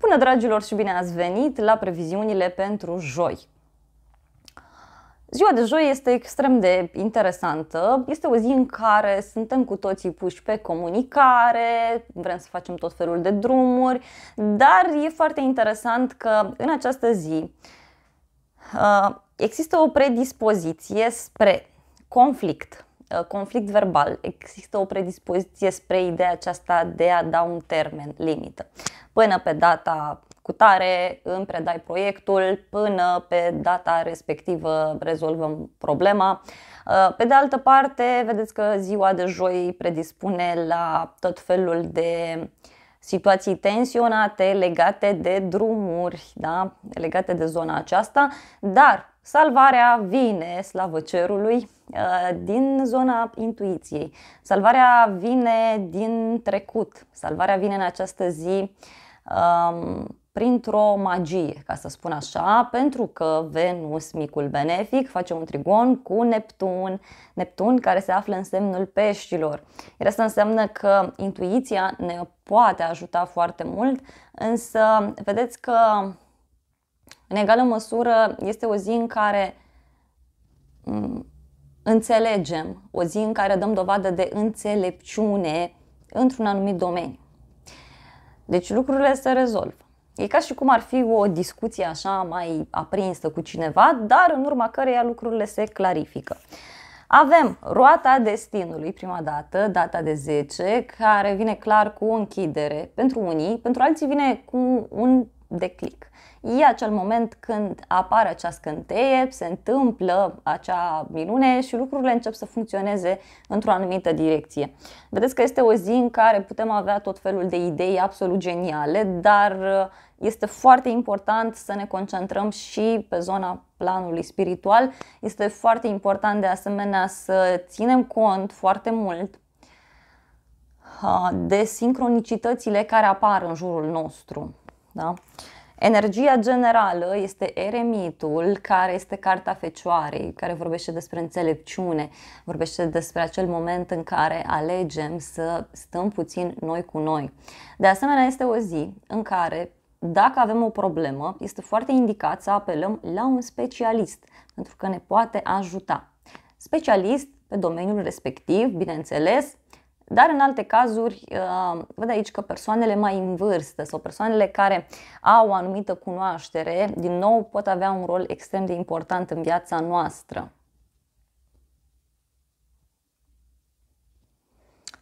Bună dragilor și bine ați venit la previziunile pentru joi. Ziua de joi este extrem de interesantă. Este o zi în care suntem cu toții puși pe comunicare, vrem să facem tot felul de drumuri, dar e foarte interesant că în această zi uh, există o predispoziție spre conflict, uh, conflict verbal, există o predispoziție spre ideea aceasta de a da un termen limită până pe data cu tare, îmi predai proiectul, până pe data respectivă rezolvăm problema. Uh, pe de altă parte, vedeți că ziua de joi predispune la tot felul de situații tensionate legate de drumuri, da? legate de zona aceasta, dar salvarea vine, slavă cerului, uh, din zona intuiției. Salvarea vine din trecut, salvarea vine în această zi Um, printr-o magie, ca să spun așa, pentru că Venus, micul benefic, face un trigon cu Neptun, Neptun care se află în semnul peștilor. Iar asta înseamnă că intuiția ne poate ajuta foarte mult, însă vedeți că în egală măsură este o zi în care înțelegem, o zi în care dăm dovadă de înțelepciune într-un anumit domeniu. Deci lucrurile se rezolvă. E ca și cum ar fi o discuție așa mai aprinsă cu cineva, dar în urma căreia lucrurile se clarifică. Avem roata destinului prima dată, data de 10, care vine clar cu o închidere pentru unii, pentru alții vine cu un declic. E acel moment când apare acea scânteie, se întâmplă acea minune și lucrurile încep să funcționeze într-o anumită direcție. Vedeți că este o zi în care putem avea tot felul de idei absolut geniale, dar uh, este foarte important să ne concentrăm și pe zona planului spiritual. Este foarte important de asemenea să ținem cont foarte mult uh, de sincronicitățile care apar în jurul nostru. Da? Energia generală este Eremitul, care este carta fecioarei, care vorbește despre înțelepciune, vorbește despre acel moment în care alegem să stăm puțin noi cu noi. De asemenea, este o zi în care dacă avem o problemă, este foarte indicat să apelăm la un specialist, pentru că ne poate ajuta. Specialist pe domeniul respectiv, bineînțeles, dar în alte cazuri, uh, văd aici că persoanele mai în vârstă sau persoanele care au o anumită cunoaștere, din nou pot avea un rol extrem de important în viața noastră.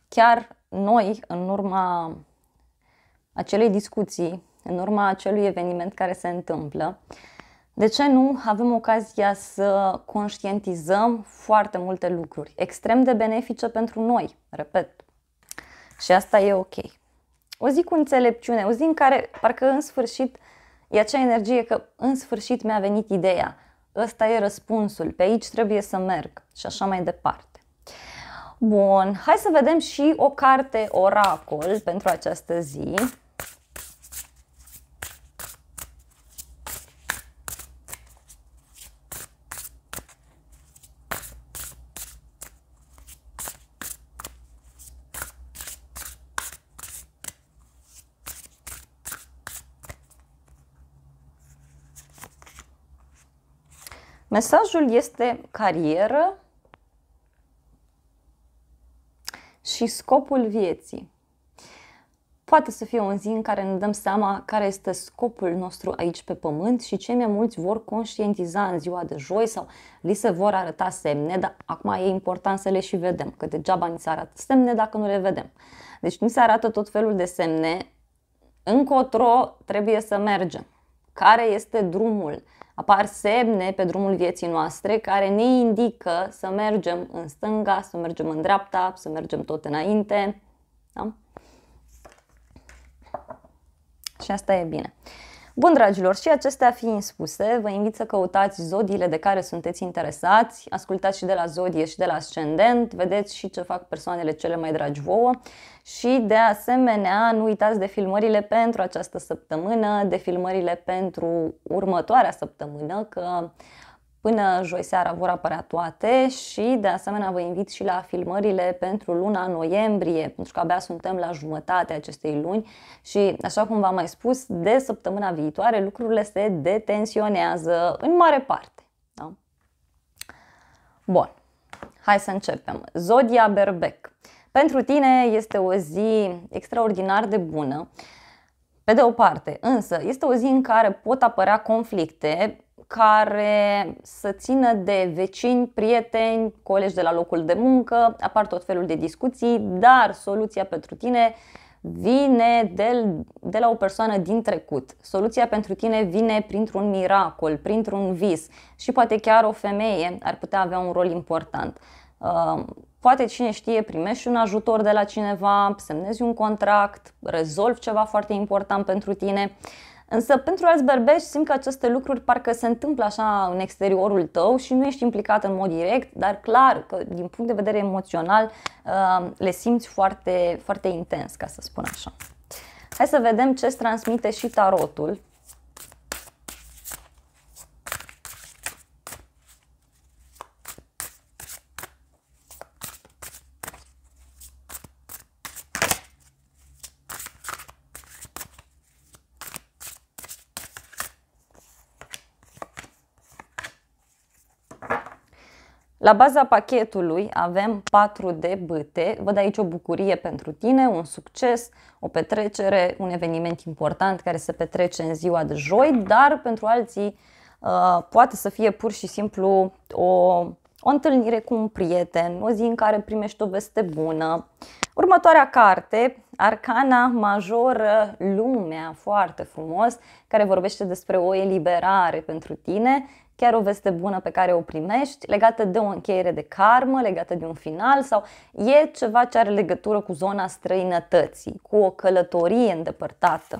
Chiar noi, în urma acelei discuții, în urma acelui eveniment care se întâmplă, uh, de ce nu avem ocazia să conștientizăm foarte multe lucruri, extrem de benefice pentru noi, repet. Și asta e ok. O zi cu înțelepciune, o zi în care parcă în sfârșit e acea energie că în sfârșit mi-a venit ideea, ăsta e răspunsul, pe aici trebuie să merg și așa mai departe. Bun, hai să vedem și o carte oracol pentru această zi. Mesajul este carieră și scopul vieții. Poate să fie un zi în care ne dăm seama care este scopul nostru aici pe pământ și cei mai mulți vor conștientiza în ziua de joi sau li se vor arăta semne, dar acum e important să le și vedem, că degeaba ni se arată semne dacă nu le vedem. Deci ni se arată tot felul de semne încotro trebuie să mergem, care este drumul, apar semne pe drumul vieții noastre care ne indică să mergem în stânga, să mergem în dreapta, să mergem tot înainte. Da? Și asta e bine. Bun, dragilor, și acestea fiind spuse, vă invit să căutați zodiile de care sunteți interesați, ascultați și de la zodie și de la ascendent, vedeți și ce fac persoanele cele mai dragi vouă și de asemenea nu uitați de filmările pentru această săptămână, de filmările pentru următoarea săptămână, că Până joi seara vor apărea toate și de asemenea vă invit și la filmările pentru luna noiembrie, pentru că abia suntem la jumătatea acestei luni și așa cum v-am mai spus, de săptămâna viitoare lucrurile se detensionează în mare parte. Da? Bun, hai să începem. Zodia Berbec. Pentru tine este o zi extraordinar de bună. Pe de o parte, însă, este o zi în care pot apărea conflicte care să țină de vecini, prieteni, colegi de la locul de muncă, apar tot felul de discuții, dar soluția pentru tine vine de, de la o persoană din trecut. Soluția pentru tine vine printr-un miracol, printr-un vis și poate chiar o femeie ar putea avea un rol important. Uh, poate cine știe, primești un ajutor de la cineva, semnezi un contract, rezolvi ceva foarte important pentru tine. Însă pentru alți bărbești simt că aceste lucruri parcă se întâmplă așa în exteriorul tău și nu ești implicat în mod direct, dar clar că din punct de vedere emoțional uh, le simți foarte, foarte intens, ca să spun așa. Hai să vedem ce transmite și tarotul La baza pachetului avem 4 de băte. Văd aici o bucurie pentru tine, un succes, o petrecere, un eveniment important care se petrece în ziua de joi, dar pentru alții uh, poate să fie pur și simplu o o întâlnire cu un prieten, o zi în care primești o veste bună. Următoarea carte, Arcana Majoră Lumea, foarte frumos, care vorbește despre o eliberare pentru tine chiar o veste bună pe care o primești, legată de o încheiere de karmă, legată de un final sau e ceva ce are legătură cu zona străinătății, cu o călătorie îndepărtată.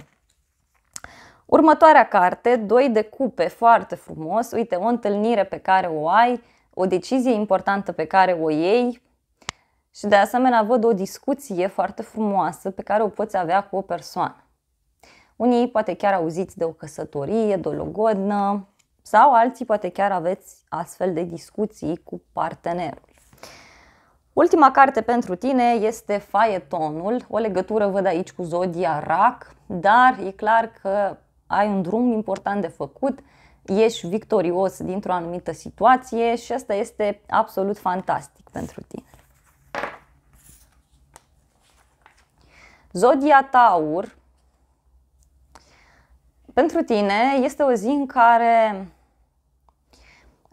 Următoarea carte, doi de cupe, foarte frumos, uite, o întâlnire pe care o ai, o decizie importantă pe care o iei și de asemenea văd o discuție foarte frumoasă pe care o poți avea cu o persoană. Unii poate chiar auziți de o căsătorie, de o logodnă, sau alții poate chiar aveți astfel de discuții cu partenerul. Ultima carte pentru tine este Faetonul. O legătură văd aici cu Zodia Rac, dar e clar că ai un drum important de făcut, ești victorios dintr-o anumită situație și asta este absolut fantastic pentru tine. Zodia Taur pentru tine este o zi în care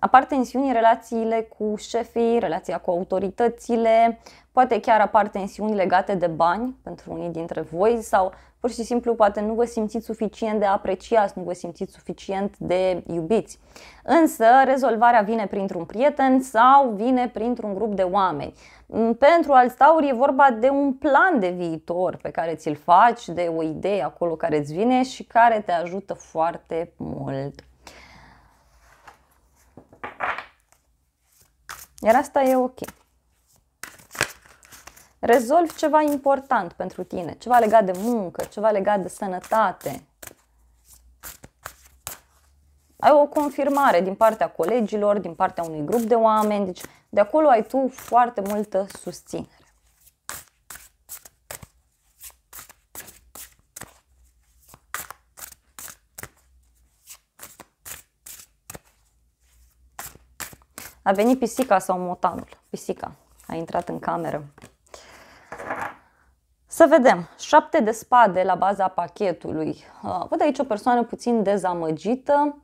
apar tensiuni în relațiile cu șefii, relația cu autoritățile, poate chiar apar tensiuni legate de bani pentru unii dintre voi sau pur și simplu poate nu vă simțiți suficient de apreciați, nu vă simțiți suficient de iubiți. Însă rezolvarea vine printr-un prieten sau vine printr-un grup de oameni. Mm, pentru alți tauri e vorba de un plan de viitor pe care ți-l faci, de o idee acolo care îți vine și care te ajută foarte mult. Iar asta e ok. Rezolv ceva important pentru tine, ceva legat de muncă, ceva legat de sănătate. Ai o confirmare din partea colegilor, din partea unui grup de oameni, deci de acolo ai tu foarte multă susținere. A venit pisica sau motanul. Pisica a intrat în cameră. Să vedem. Șapte de spade la baza pachetului. Uh, văd aici o persoană puțin dezamăgită.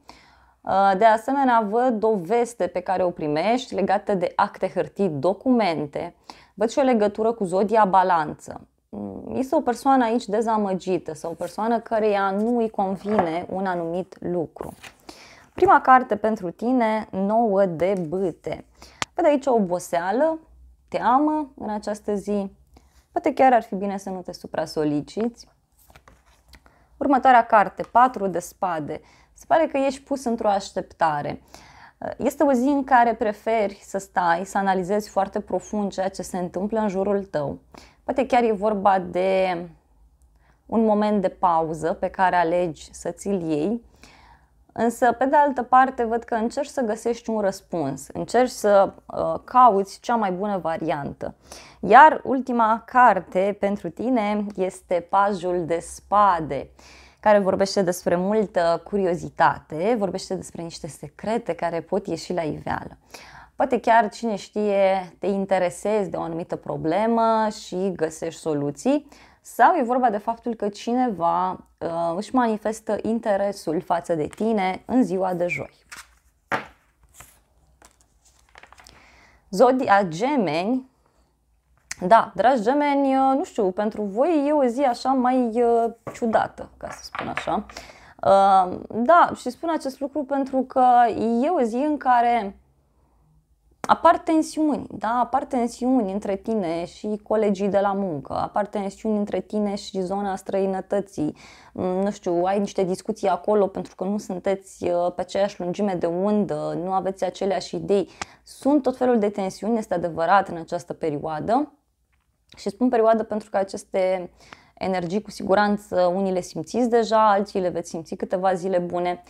Uh, de asemenea, văd o veste pe care o primești legată de acte, hârtii, documente. Văd și o legătură cu zodia balanță. Mm, este o persoană aici dezamăgită sau o persoană care nu îi convine un anumit lucru. Prima carte pentru tine, nouă de bâte. Văd aici oboseală, teamă în această zi. Poate chiar ar fi bine să nu te supra-soliciți. Următoarea carte, patru de spade. Se pare că ești pus într-o așteptare. Este o zi în care preferi să stai, să analizezi foarte profund ceea ce se întâmplă în jurul tău. Poate chiar e vorba de un moment de pauză pe care alegi să ți-l iei Însă, pe de altă parte, văd că încerci să găsești un răspuns, încerci să uh, cauți cea mai bună variantă. Iar ultima carte pentru tine este Pajul de Spade, care vorbește despre multă curiozitate, vorbește despre niște secrete care pot ieși la iveală. Poate chiar, cine știe, te interesezi de o anumită problemă și găsești soluții, sau e vorba de faptul că cineva uh, își manifestă interesul față de tine în ziua de joi. Zodia gemeni, da, dragi gemeni, uh, nu știu, pentru voi e o zi așa mai uh, ciudată, ca să spun așa. Uh, da, și spun acest lucru pentru că e o zi în care apar tensiuni, da? apar tensiuni între tine și colegii de la muncă, apar tensiuni între tine și zona străinătății, mm, nu știu, ai niște discuții acolo pentru că nu sunteți uh, pe aceeași lungime de undă, nu aveți aceleași idei. Sunt tot felul de tensiuni, este adevărat, în această perioadă și spun perioadă pentru că aceste energii cu siguranță unii le simțiți deja, alții le veți simți câteva zile bune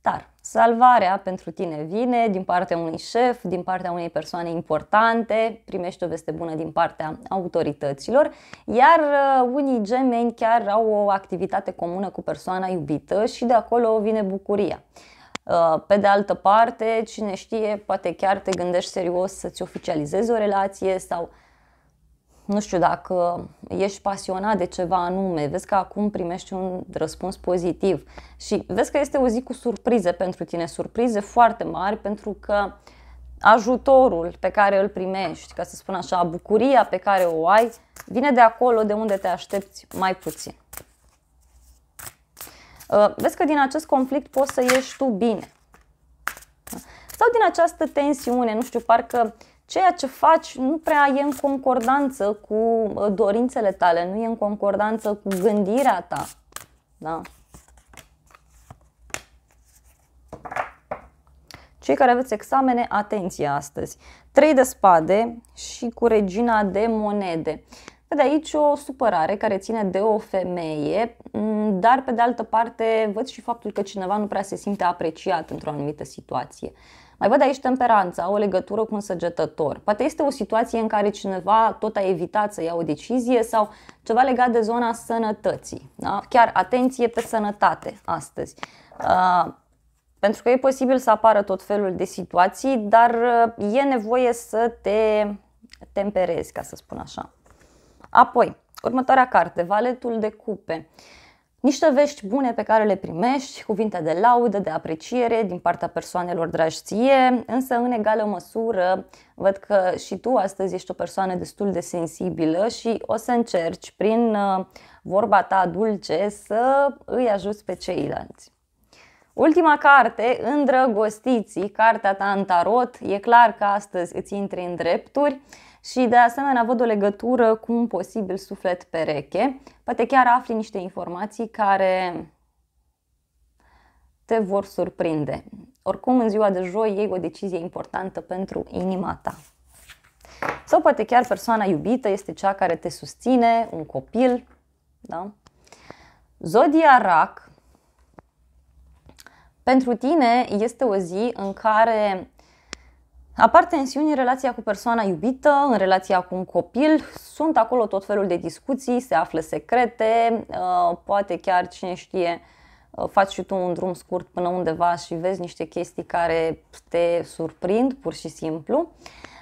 dar salvarea pentru tine vine din partea unui șef, din partea unei persoane importante, primești o veste bună din partea autorităților, iar uh, unii gemeni chiar au o activitate comună cu persoana iubită și de acolo vine bucuria. Uh, pe de altă parte, cine știe, poate chiar te gândești serios să-ți oficializezi o relație sau nu știu, dacă ești pasionat de ceva anume, vezi că acum primești un răspuns pozitiv și vezi că este o zi cu surprize pentru tine, surprize foarte mari pentru că ajutorul pe care îl primești, ca să spun așa, bucuria pe care o ai, vine de acolo de unde te aștepți mai puțin. Uh, vezi că din acest conflict poți să ieși tu bine. Sau din această tensiune, nu știu, parcă ceea ce faci nu prea e în concordanță cu uh, dorințele tale, nu e în concordanță cu gândirea ta. Da? Cei care aveți examene, atenție astăzi. Trei de spade și cu regina de monede. Vede aici o supărare care ține de o femeie, mm, dar pe de altă parte văd și faptul că cineva nu prea se simte apreciat într-o anumită situație. Uh, mai văd aici temperanța, o legătură cu un săgetător. Poate este o situație în care cineva tot a evitat să ia o decizie sau ceva legat de zona sănătății. Da? Chiar atenție pe sănătate astăzi. Uh, pentru că e posibil să apară tot felul de situații, dar uh, e nevoie să te temperezi, ca să spun așa. Apoi, următoarea carte, Valetul de Cupe. Uh, niște vești bune pe care le primești, cuvinte de laudă, de apreciere din partea persoanelor dragi ție, însă în egală măsură văd că și tu astăzi ești o persoană destul de sensibilă și o să încerci prin uh, vorba ta dulce să îi ajuți pe ceilalți. Ultima carte, Îndrăgostiții, cartea ta în tarot, e clar că astăzi îți intri în drepturi, și de asemenea văd o legătură cu un posibil suflet pereche. Poate chiar afli niște informații care te vor surprinde. Oricum, în ziua de joi iei o decizie importantă pentru inima ta. Sau poate chiar persoana iubită este cea care te susține, un copil. Da? Zodia Rac pentru tine este o zi în care Apar tensiuni în relația cu persoana iubită, în relația cu un copil, sunt acolo tot felul de discuții, se află secrete, uh, poate chiar cine știe uh, faci și tu un drum scurt până undeva și vezi niște chestii care te surprind pur și simplu.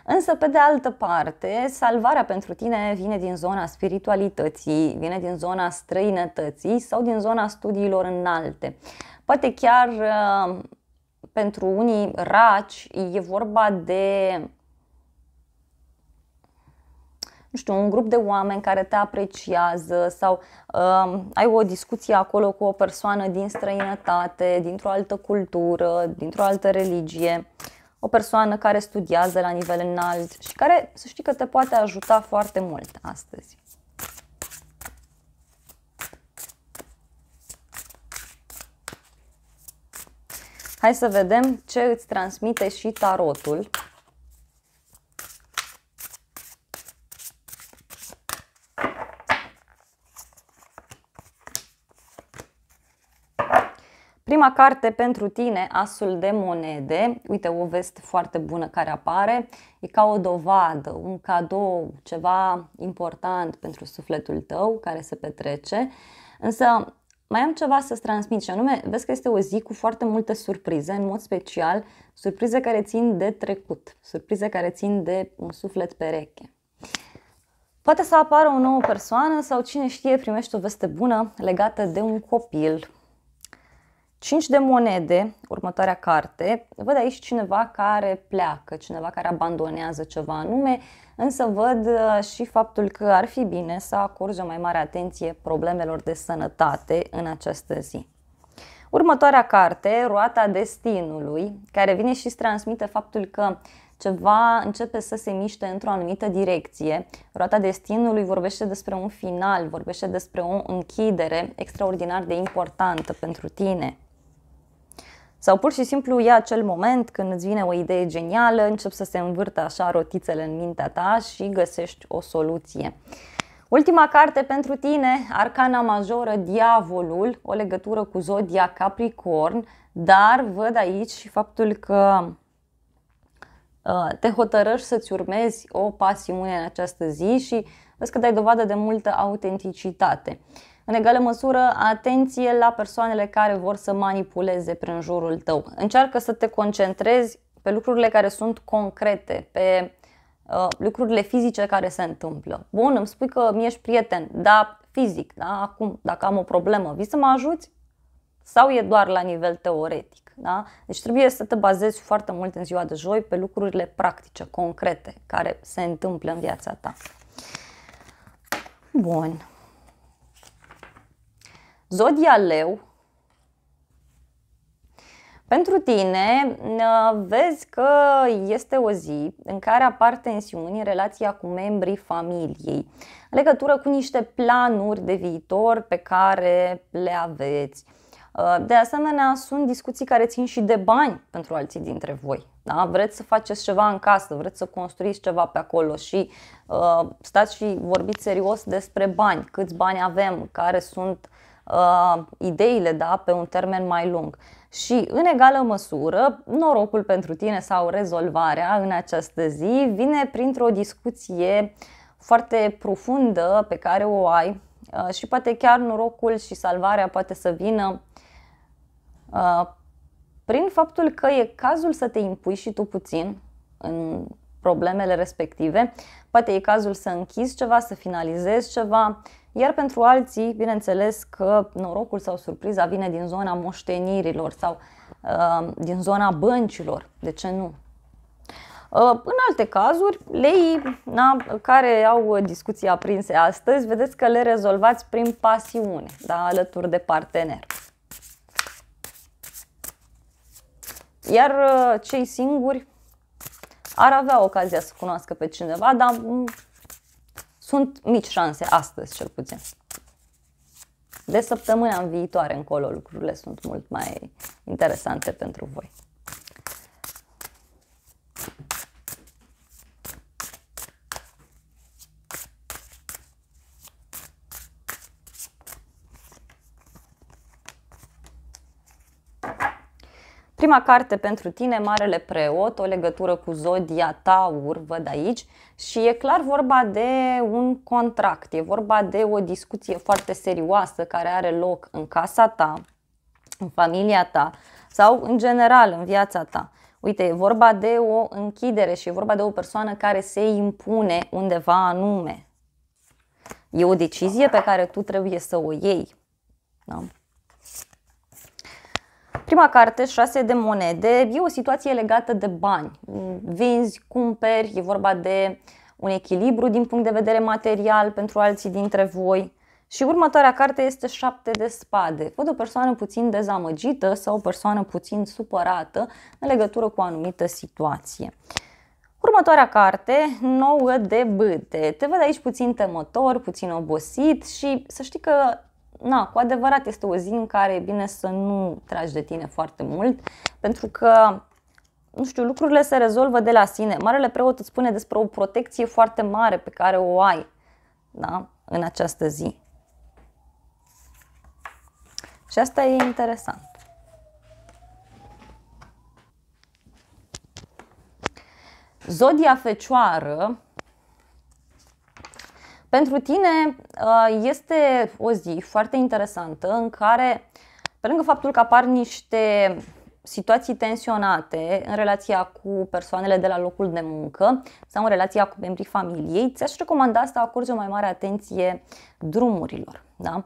Însă, pe de altă parte, salvarea pentru tine vine din zona spiritualității, vine din zona străinătății sau din zona studiilor înalte. Poate chiar uh, pentru unii raci e vorba de nu știu, un grup de oameni care te apreciază sau uh, ai o discuție acolo cu o persoană din străinătate, dintr-o altă cultură, dintr-o altă religie, o persoană care studiază la nivel înalt și care să știi că te poate ajuta foarte mult astăzi. Hai să vedem ce îți transmite și tarotul. Prima carte pentru tine, Asul de monede. Uite, o veste foarte bună care apare. E ca o dovadă, un cadou, ceva important pentru sufletul tău care se petrece. Însă mai am ceva să-ți transmit și anume, vezi că este o zi cu foarte multe surprize, în mod special surprize care țin de trecut, surprize care țin de un suflet pereche. Poate să apară o nouă persoană sau cine știe primești o veste bună legată de un copil, 5 de monede, următoarea carte, văd aici cineva care pleacă, cineva care abandonează ceva anume, însă văd uh, și faptul că ar fi bine să acorzi o mai mare atenție problemelor de sănătate în această zi. Următoarea carte, Roata Destinului, care vine și îți transmite faptul că ceva începe să se miște într-o anumită direcție. Roata destinului vorbește despre un final, vorbește despre o închidere extraordinar de importantă pentru tine. Sau pur și simplu e acel moment când îți vine o idee genială, încep să se învârtă așa rotițele în mintea ta și găsești o soluție. Ultima carte pentru tine, Arcana Majoră, Diavolul, o legătură cu zodia Capricorn, dar văd aici și faptul că ă, te hotărăști să-ți urmezi o pasiune în această zi și vezi că dai dovadă de multă autenticitate. În egală măsură, atenție la persoanele care vor să manipuleze prin jurul tău. Încearcă să te concentrezi pe lucrurile care sunt concrete, pe uh, lucrurile fizice care se întâmplă. Bun, îmi spui că mi-ești prieten, dar fizic, da? acum, dacă am o problemă, vii să mă ajuți? Sau e doar la nivel teoretic? Da? Deci trebuie să te bazezi foarte mult în ziua de joi pe lucrurile practice, concrete, care se întâmplă în viața ta. Bun. Zodia leu, pentru tine vezi că este o zi în care apar tensiuni în relația cu membrii familiei, în legătură cu niște planuri de viitor pe care le aveți. Uh, de asemenea, sunt discuții care țin și de bani pentru alții dintre voi. Da? Vreți să faceți ceva în casă, vreți să construiți ceva pe acolo și uh, stați și vorbiți serios despre bani, câți bani avem, care sunt uh, uh, ideile da, pe un termen mai lung. Și în egală măsură, norocul pentru tine sau rezolvarea în această zi vine printr-o discuție foarte profundă pe care o ai uh, și poate chiar norocul și salvarea poate să vină uh, prin faptul că e cazul să te impui și tu puțin în problemele respective. Poate e cazul să închizi ceva, să finalizezi ceva iar pentru alții, bineînțeles că norocul sau surpriza vine din zona moștenirilor sau uh, din zona băncilor. De ce nu? Uh, în alte cazuri, leii na, care au discuții aprinse astăzi, vedeți că le rezolvați prin pasiune, da, alături de partener. Iar uh, cei singuri ar avea ocazia să cunoască pe cineva, dar mm, sunt mici șanse astăzi cel puțin. De săptămâna în viitoare încolo lucrurile sunt mult mai interesante pentru voi. Prima carte pentru tine, Marele Preot, o legătură cu zodia Taur, văd aici, și e clar vorba de un contract, e vorba de o discuție foarte serioasă care are loc în casa ta, în familia ta sau în general în viața ta. Uite, e vorba de o închidere și e vorba de o persoană care se impune undeva anume. E o decizie pe care tu trebuie să o iei. Da? Prima carte, șase de monede, e o situație legată de bani. Vinzi, cumperi, e vorba de un echilibru din punct de vedere material pentru alții dintre voi. Și următoarea carte este șapte de spade. Văd o persoană puțin dezamăgită sau o persoană puțin supărată în legătură cu o anumită situație. Următoarea carte, 9 de bâte. Te văd aici puțin temător, puțin obosit și să știi că na, cu adevărat este o zi în care e bine să nu tragi de tine foarte mult, pentru că nu știu, lucrurile se rezolvă de la sine. Marele preot îți spune despre o protecție foarte mare pe care o ai da? în această zi. Și asta e interesant. Zodia fecioară pentru tine uh, este o zi foarte interesantă în care, pe lângă faptul că apar niște situații tensionate în relația cu persoanele de la locul de muncă sau în relația cu membrii familiei, ți-aș recomanda să acorzi o mai mare atenție drumurilor. Da?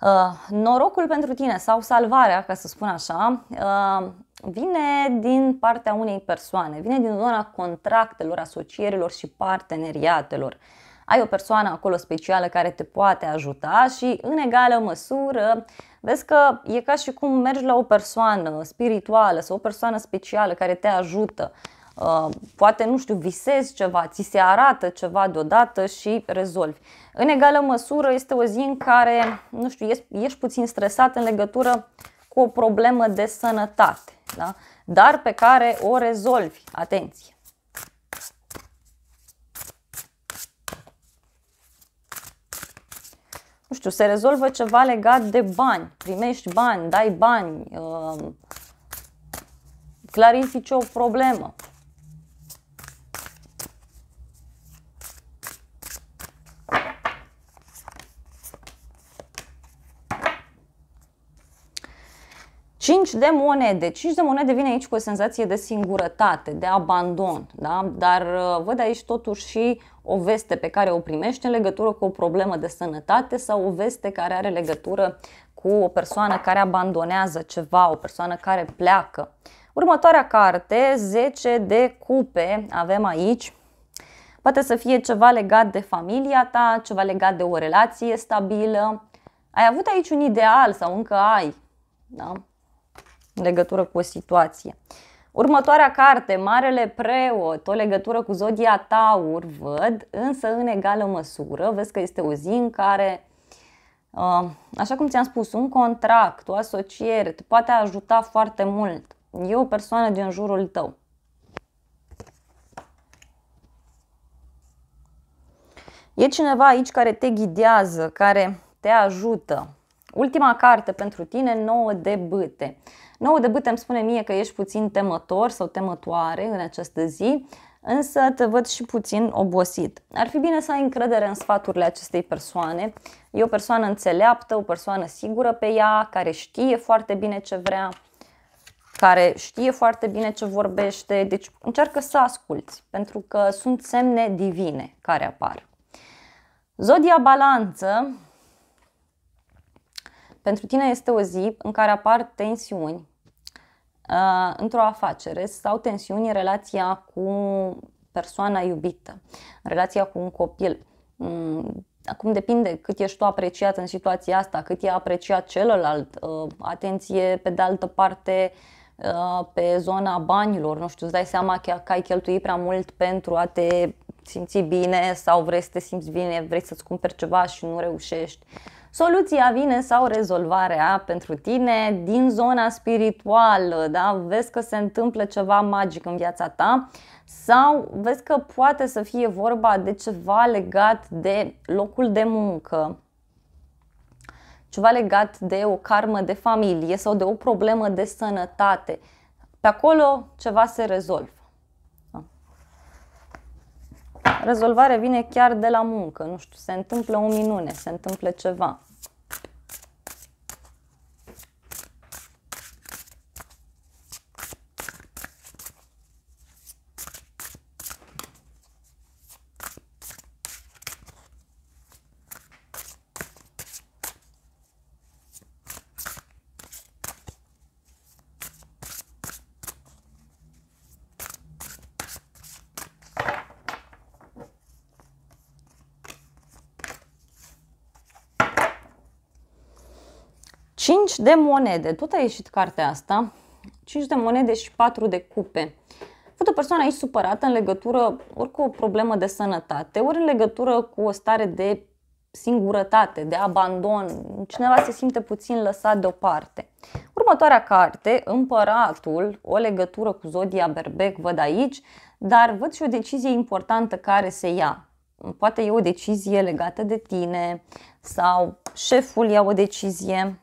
Uh, norocul pentru tine sau salvarea, ca să spun așa, uh, vine din partea unei persoane, vine din zona contractelor, asocierilor și parteneriatelor ai o persoană acolo specială care te poate ajuta și în egală măsură vezi că e ca și cum mergi la o persoană spirituală sau o persoană specială care te ajută. Uh, poate, nu știu, visezi ceva, ți se arată ceva deodată și rezolvi. În egală măsură este o zi în care, nu știu, ești, puțin stresat în legătură cu o problemă de sănătate, da? dar pe care o rezolvi. Atenție! nu știu, se rezolvă ceva legat de bani, primești bani, dai bani, uh, clarifici o problemă, 5 de monede. 5 de monede vine aici cu o senzație de singurătate, de abandon, da? dar uh, văd aici totuși și o veste pe care o primește în legătură cu o problemă de sănătate sau o veste care are legătură cu o persoană care abandonează ceva, o persoană care pleacă. Următoarea carte, 10 de cupe, avem aici. Poate să fie ceva legat de familia ta, ceva legat de o relație stabilă. Ai avut aici un ideal sau încă ai, da? în legătură cu o situație. Următoarea carte, Marele Preot, o legătură cu Zodia Taur, văd, însă în egală măsură. Vezi că este o zi în care, uh, așa cum ți-am spus, un contract, o asociere te poate ajuta foarte mult. E o persoană din jurul tău. E cineva aici care te ghidează, care te ajută. Ultima carte pentru tine, 9 de bâte. Nou de bâte îmi spune mie că ești puțin temător sau temătoare în această zi, însă te văd și puțin obosit. Ar fi bine să ai încredere în sfaturile acestei persoane. E o persoană înțeleaptă, o persoană sigură pe ea, care știe foarte bine ce vrea, care știe foarte bine ce vorbește, deci încearcă să asculți, pentru că sunt semne divine care apar. Zodia Balanță pentru tine este o zi în care apar tensiuni, uh, într-o afacere sau tensiuni în relația cu persoana iubită, în relația cu un copil. Mm, acum depinde cât ești tu apreciat în situația asta, cât e apreciat celălalt, uh, atenție pe de altă parte uh, pe zona banilor, nu știu, îți dai seama că, că ai cheltuit prea mult pentru a te simți bine sau vrei să te simți bine, vrei să-ți cumperi ceva și nu reușești. Soluția vine sau rezolvarea pentru tine din zona spirituală, da? vezi că se întâmplă ceva magic în viața ta sau vezi că poate să fie vorba de ceva legat de locul de muncă, ceva legat de o karmă de familie sau de o problemă de sănătate. Pe acolo ceva se rezolvă. Rezolvarea vine chiar de la muncă, nu știu, se întâmplă o minune, se întâmplă ceva. de monede. Tot a ieșit cartea asta. 5 de monede și 4 de cupe. Văd o persoană aici supărată în legătură ori cu o problemă de sănătate, ori în legătură cu o stare de singurătate, de abandon. Cineva se simte puțin lăsat deoparte. Următoarea carte, Împăratul, o legătură cu Zodia Berbec, văd aici, dar văd și o decizie importantă care se ia. Poate e o decizie legată de tine sau șeful ia o decizie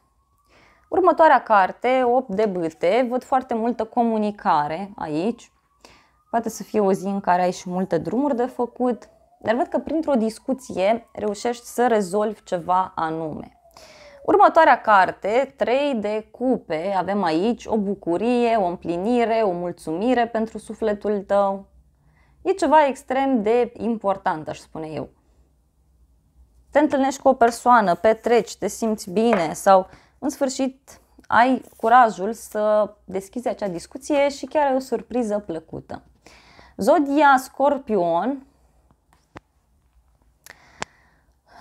Următoarea carte, 8 de bâte, văd foarte multă comunicare aici. Poate să fie o zi în care ai și multe drumuri de făcut, dar văd că printr-o discuție reușești să rezolvi ceva anume. Următoarea carte, 3 de cupe, avem aici o bucurie, o împlinire, o mulțumire pentru sufletul tău. E ceva extrem de important, aș spune eu. Te întâlnești cu o persoană, petreci, te simți bine sau în sfârșit ai curajul să deschizi acea discuție și chiar ai o surpriză plăcută. Zodia Scorpion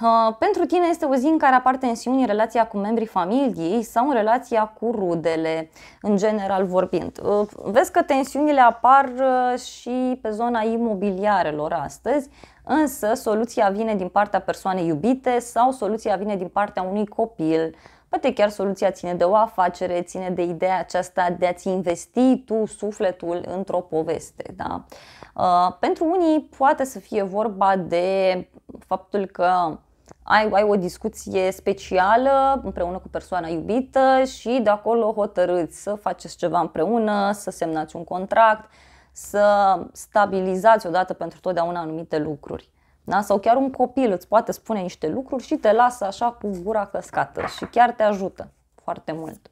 uh, pentru tine este o zi în care apar tensiuni în relația cu membrii familiei sau în relația cu rudele, în general vorbind. Uh, vezi că tensiunile apar uh, și pe zona imobiliarelor astăzi, însă soluția vine din partea persoanei iubite sau soluția vine din partea unui copil Poate chiar soluția ține de o afacere, ține de ideea aceasta de a-ți investi tu sufletul într-o poveste. Da? Uh, pentru unii poate să fie vorba de faptul că ai, ai o discuție specială împreună cu persoana iubită și de acolo hotărâți să faceți ceva împreună, să semnați un contract, să stabilizați odată pentru totdeauna anumite lucruri. Da? Sau chiar un copil îți poate spune niște lucruri și te lasă așa cu gura căscată și chiar te ajută foarte mult.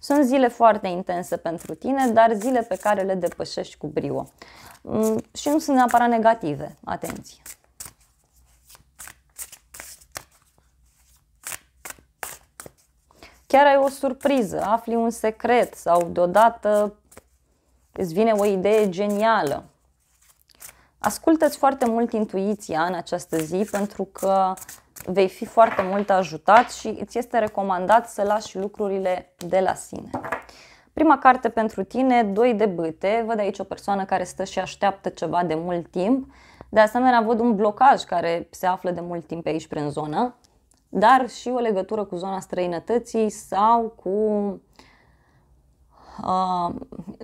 Sunt zile foarte intense pentru tine, dar zile pe care le depășești cu brio. Mm, și nu sunt neapărat negative, atenție. Chiar ai o surpriză, afli un secret sau deodată îți vine o idee genială Ascultă-ți foarte mult intuiția în această zi pentru că vei fi foarte mult ajutat și îți este recomandat să lași lucrurile de la sine. Prima carte pentru tine, doi de băte. Văd aici o persoană care stă și așteaptă ceva de mult timp. De asemenea, văd un blocaj care se află de mult timp aici prin zonă, dar și o legătură cu zona străinătății sau cu Uh,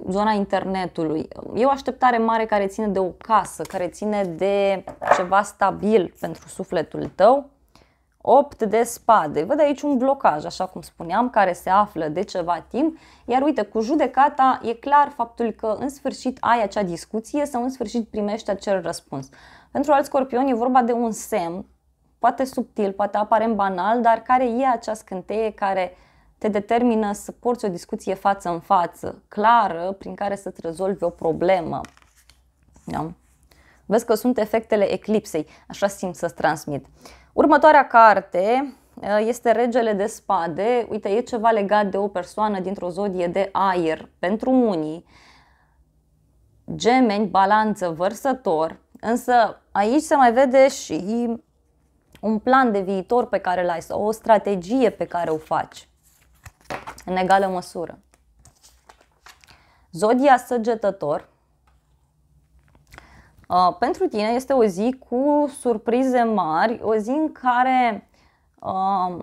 zona internetului. E o așteptare mare care ține de o casă, care ține de ceva stabil pentru sufletul tău. 8 de spade. Văd aici un blocaj, așa cum spuneam, care se află de ceva timp. Iar uite, cu judecata e clar faptul că în sfârșit ai acea discuție sau în sfârșit primești acel răspuns. Pentru alți scorpioni e vorba de un semn, poate subtil, poate aparent banal, dar care e acea scânteie care uh, te determină să porți o discuție față în față, clară, prin care să-ți rezolvi o problemă. Da? Vezi că sunt efectele eclipsei, așa simt să-ți transmit. Următoarea carte eh, este Regele de Spade. Uite, e ceva legat de o persoană dintr-o zodie de aer. Pentru unii, gemeni, balanță, vărsător, însă aici se mai vede și un plan de viitor pe care l-ai sau o strategie pe care o faci în egală măsură. Zodia săgetător uh, pentru tine este o zi cu surprize mari, o zi în care uh,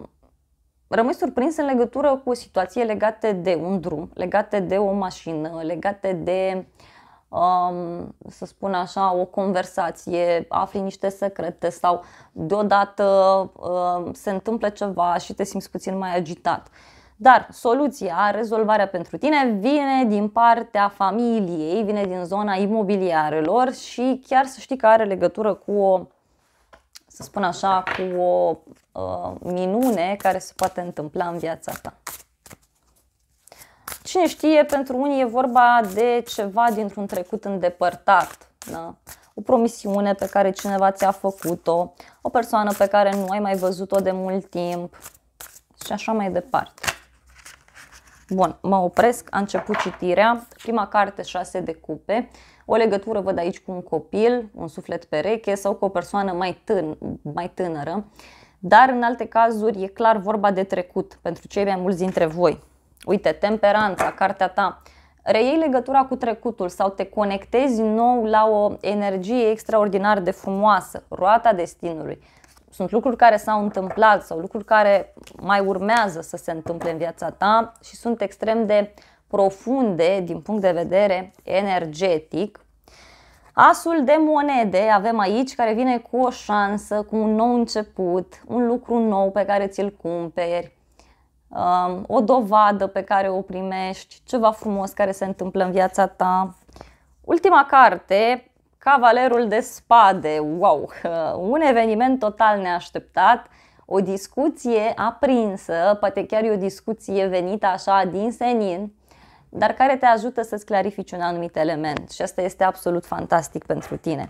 rămâi surprins în legătură cu situație legate de un drum, legate de o mașină, legate de, um, să spun așa, o conversație, afli niște secrete sau deodată um, se întâmplă ceva și te simți puțin mai agitat. Uh, dar soluția, rezolvarea pentru tine vine din partea familiei, vine din zona imobiliarelor și chiar să știi că are legătură cu o, să spun așa, cu o uh, minune care se poate întâmpla în viața ta. Cine știe, pentru unii e vorba de ceva dintr-un trecut îndepărtat. Da? o promisiune pe care cineva ți-a făcut-o, o persoană pe care nu ai mai văzut-o de mult timp și așa mai departe. Bun, mă opresc, a început citirea. Prima carte, 6 de cupe. O legătură văd aici cu un copil, un suflet pereche sau cu o persoană mai, tân, mai tânără. Dar în alte cazuri e clar vorba de trecut pentru cei mai mulți dintre voi. Uite, temperanța, cartea ta, reiei legătura cu trecutul sau te conectezi nou la o energie extraordinar de frumoasă, roata destinului. Sunt lucruri care s-au întâmplat sau lucruri care mai urmează să se întâmple în viața ta și sunt extrem de profunde din punct de vedere energetic. Asul de monede avem aici care vine cu o șansă, cu un nou început, un lucru nou pe care ți-l cumperi, um, o dovadă pe care o primești, ceva frumos care se întâmplă în viața ta. Ultima carte Cavalerul de spade, wow, un eveniment total neașteptat, o discuție aprinsă, poate chiar e o discuție venită așa din senin, dar care te ajută să-ți clarifici un anumit element și asta este absolut fantastic pentru tine.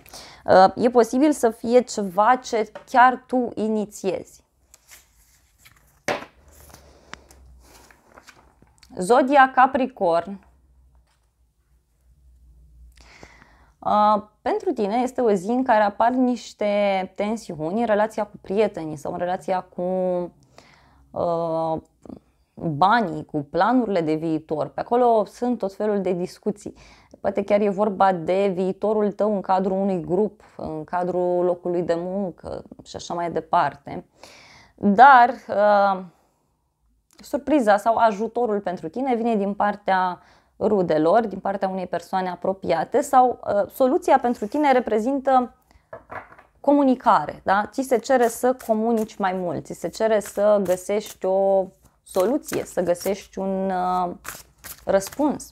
Uh, e posibil să fie ceva ce chiar tu inițiezi. Zodia Capricorn Uh, pentru tine este o zi în care apar niște tensiuni în relația cu prietenii sau în relația cu uh, banii, cu planurile de viitor. Pe acolo sunt tot felul de discuții. Poate chiar e vorba de viitorul tău în cadrul unui grup, în cadrul locului de muncă și așa mai departe. Dar uh, surpriza sau ajutorul pentru tine vine din partea rudelor din partea unei persoane apropiate sau uh, soluția pentru tine reprezintă comunicare, da? Ți se cere să comunici mai mult, ți se cere să găsești o soluție, să găsești un uh, răspuns.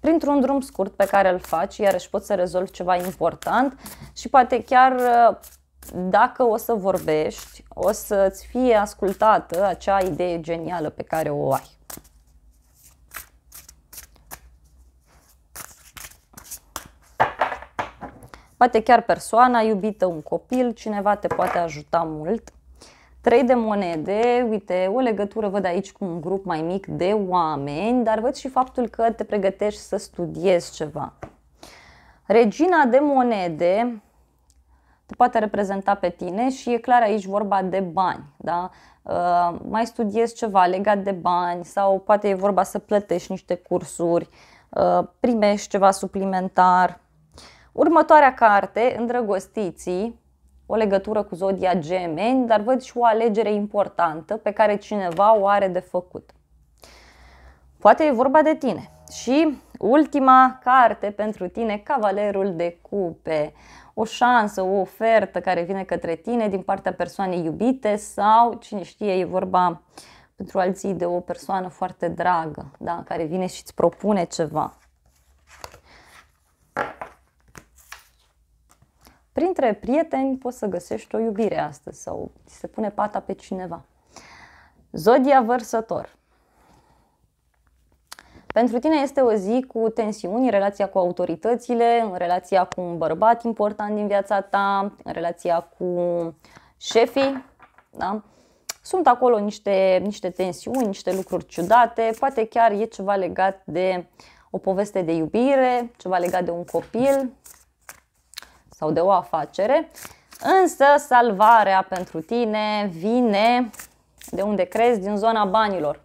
Printr-un drum scurt pe care îl faci, iarăși poți să rezolvi ceva important și poate chiar ă, dacă o să vorbești, o să-ți fie ascultată acea idee genială pe care o ai. Poate chiar persoana iubită, un copil, cineva te poate ajuta mult. Trei de monede, uite, o legătură văd aici cu un grup mai mic de oameni, dar văd și faptul că te pregătești să studiezi ceva. Regina de monede te poate reprezenta pe tine și e clar aici vorba de bani, da? Uh, mai studiezi ceva legat de bani sau poate e vorba să plătești niște cursuri, uh, primești ceva suplimentar, Următoarea carte, Îndrăgostiții, o legătură cu zodia gemeni, dar văd și o alegere importantă pe care cineva o are de făcut. Poate e vorba de tine. Și ultima carte pentru tine, Cavalerul de Cupe. O șansă, o ofertă care vine către tine din partea persoanei iubite sau, cine știe, e vorba pentru alții de o persoană foarte dragă, da, care vine și îți propune ceva. printre prieteni poți să găsești o iubire astăzi sau ți se pune pata pe cineva. Zodia vărsător. Pentru tine este o zi cu tensiuni în relația cu autoritățile, în relația cu un bărbat important din viața ta, în relația cu șefii. Da? Sunt acolo niște, niște tensiuni, niște lucruri ciudate, poate chiar e ceva legat de o poveste de iubire, ceva legat de un copil, sau de o afacere, însă salvarea pentru tine vine de unde crezi, din zona banilor.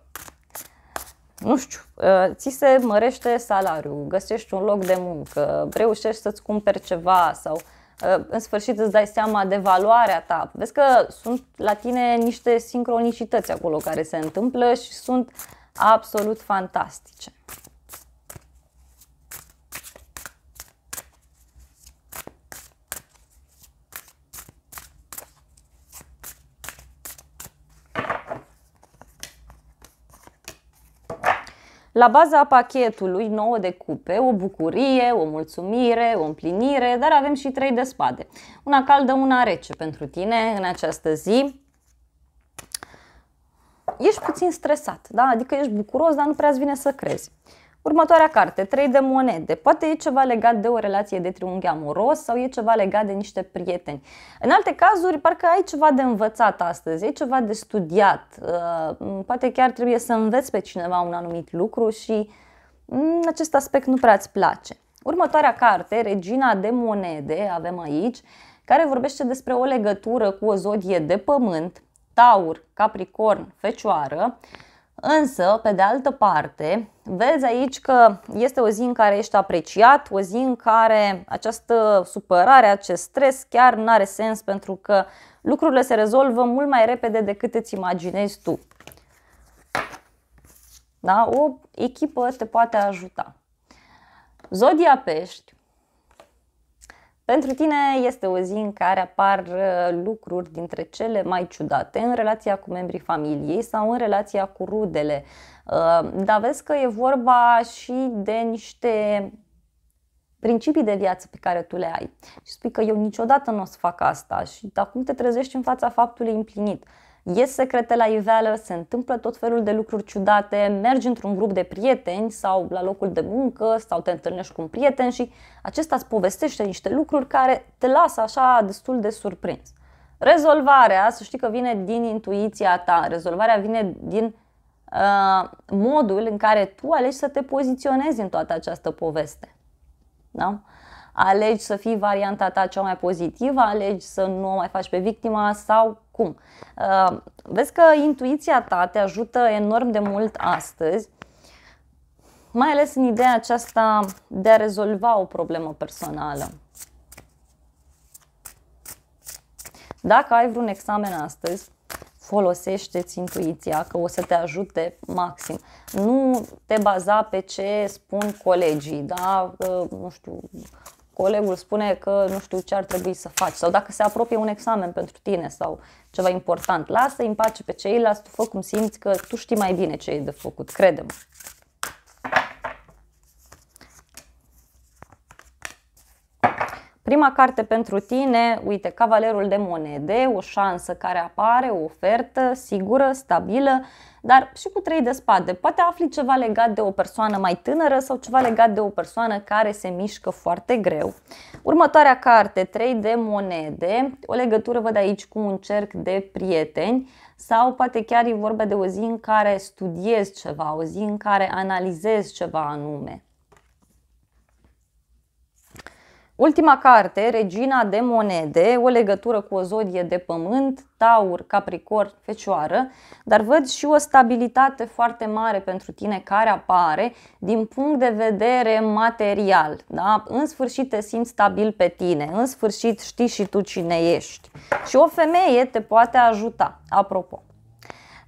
Nu știu, uh, ți se mărește salariul, găsești un loc de muncă, reușești să-ți cumperi ceva sau uh, în sfârșit îți dai seama de valoarea ta. Vezi că sunt la tine niște sincronicități acolo care se întâmplă și sunt absolut fantastice. La baza pachetului 9 de cupe, o bucurie, o mulțumire, o împlinire, dar avem și 3 de spade. Una caldă, una rece pentru tine în această zi. Ești puțin stresat, da? adică ești bucuros, dar nu prea vine să crezi. Următoarea carte, 3 de monede. Poate e ceva legat de o relație de triunghi amoros sau e ceva legat de niște prieteni. În alte cazuri, parcă ai ceva de învățat astăzi, e ceva de studiat. Uh, poate chiar trebuie să înveți pe cineva un anumit lucru și mm, acest aspect nu prea îți place. Următoarea carte, Regina de monede, avem aici, care vorbește despre o legătură cu o zodie de pământ, taur, capricorn, fecioară, Însă, pe de altă parte, vezi aici că este o zi în care ești apreciat, o zi în care această supărare, acest stres chiar nu are sens pentru că lucrurile se rezolvă mult mai repede decât îți imaginezi tu. Da? O echipă te poate ajuta. Zodia Pești pentru tine este o zi în care apar uh, lucruri dintre cele mai ciudate în relația cu membrii familiei sau în relația cu rudele. Uh, dar vezi că e vorba și de niște principii de viață pe care tu le ai. Și spui că eu niciodată nu o să fac asta și acum te trezești în fața faptului împlinit ies secrete la iveală, se întâmplă tot felul de lucruri ciudate, mergi într-un grup de prieteni sau la locul de muncă sau te întâlnești cu un prieten și acesta îți povestește niște lucruri care te lasă așa destul de surprins. Rezolvarea, să știi că vine din intuiția ta, rezolvarea vine din uh, modul în care tu alegi să te poziționezi în toată această poveste. Da? Alegi să fii varianta ta cea mai pozitivă, alegi să nu o mai faci pe victima sau Acum, uh, vezi că intuiția ta te ajută enorm de mult astăzi, mai ales în ideea aceasta de a rezolva o problemă personală. Dacă ai vreun examen astăzi, folosește-ți intuiția că o să te ajute maxim. Nu te baza pe ce spun colegii, da? Uh, nu știu, colegul spune că nu știu ce ar trebui să faci sau dacă se apropie un examen pentru tine sau ceva important, lasă-i în pace pe ceilalți, tu fă cum simți că tu știi mai bine ce e de făcut, credem. Prima carte pentru tine, uite, Cavalerul de Monede, o șansă care apare, o ofertă sigură, stabilă, dar și cu trei de spade. Poate afli ceva legat de o persoană mai tânără sau ceva legat de o persoană care se mișcă foarte greu. Următoarea carte, 3 de monede, o legătură văd aici cu un cerc de prieteni sau poate chiar e vorba de o zi în care studiezi ceva, o zi în care analizezi ceva anume. Ultima carte, Regina de monede, o legătură cu o zodie de pământ, taur, capricor, fecioară, dar văd și o stabilitate foarte mare pentru tine care apare din punct de vedere material. Da? În sfârșit te simți stabil pe tine, în sfârșit știi și tu cine ești. Și o femeie te poate ajuta, apropo.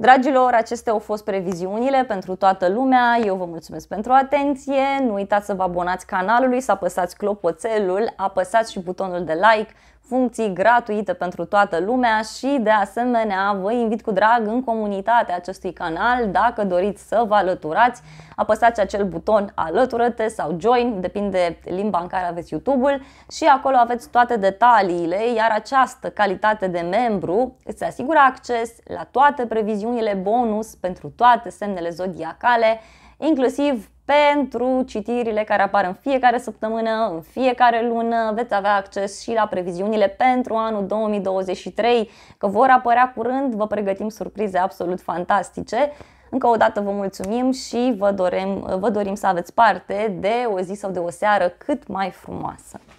Dragilor, acestea au fost previziunile pentru toată lumea. Eu vă mulțumesc pentru atenție. Nu uitați să vă abonați canalului, să apăsați clopoțelul, apăsați și butonul de like, funcții gratuite pentru toată lumea și de asemenea vă invit cu drag în comunitatea acestui canal dacă doriți să vă alăturați, apăsați acel buton alătură-te sau join, depinde limba în care aveți YouTube-ul și acolo aveți toate detaliile, iar această calitate de membru îți asigură acces la toate previziunile bonus pentru toate semnele zodiacale, inclusiv pentru citirile care apar în fiecare săptămână, în fiecare lună, veți avea acces și la previziunile pentru anul 2023, că vor apărea curând, vă pregătim surprize absolut fantastice. Încă o dată vă mulțumim și vă dorim, vă dorim să aveți parte de o zi sau de o seară cât mai frumoasă.